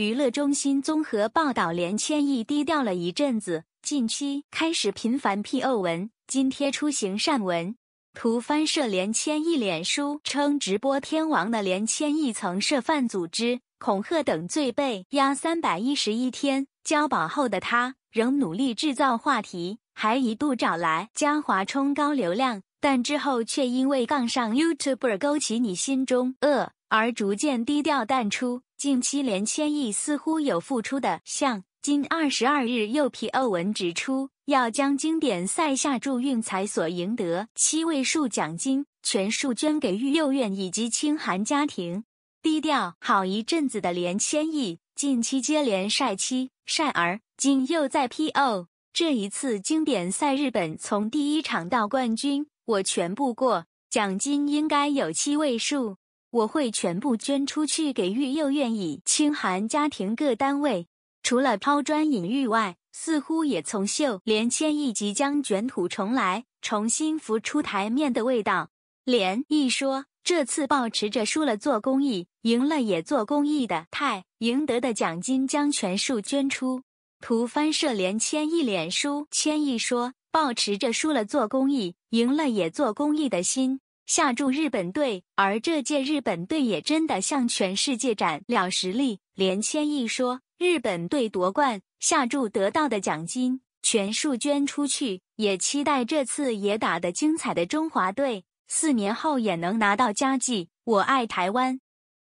娱乐中心综合报道：连千亿低调了一阵子，近期开始频繁 P O 文，今贴出行善文。图翻摄连千亿脸书称，直播天王的连千亿曾涉犯组织、恐吓等罪，被押三百一十一天，交保后的他仍努力制造话题，还一度找来嘉华充高流量。但之后却因为杠上 YouTuber 勾起你心中恶，而逐渐低调淡出。近期连千亿似乎有付出的，像今二十二日又 P O 文指出，要将经典赛下注运彩所赢得七位数奖金全数捐给育幼院以及清寒家庭。低调好一阵子的连千亿，近期接连晒妻晒儿，今又在 P O。这一次经典赛日本从第一场到冠军。我全部过，奖金应该有七位数，我会全部捐出去给育幼院、以清寒家庭各单位。除了抛砖引玉外，似乎也从秀莲千亿即将卷土重来，重新浮出台面的味道。莲一说，这次保持着输了做公益，赢了也做公益的态，赢得的奖金将全数捐出。图翻社连千亿脸书，千亿说保持着输了做公益。赢了也做公益的心，下注日本队，而这届日本队也真的向全世界展了实力。连千亿说，日本队夺冠下注得到的奖金全数捐出去，也期待这次也打得精彩的中华队，四年后也能拿到佳绩。我爱台湾。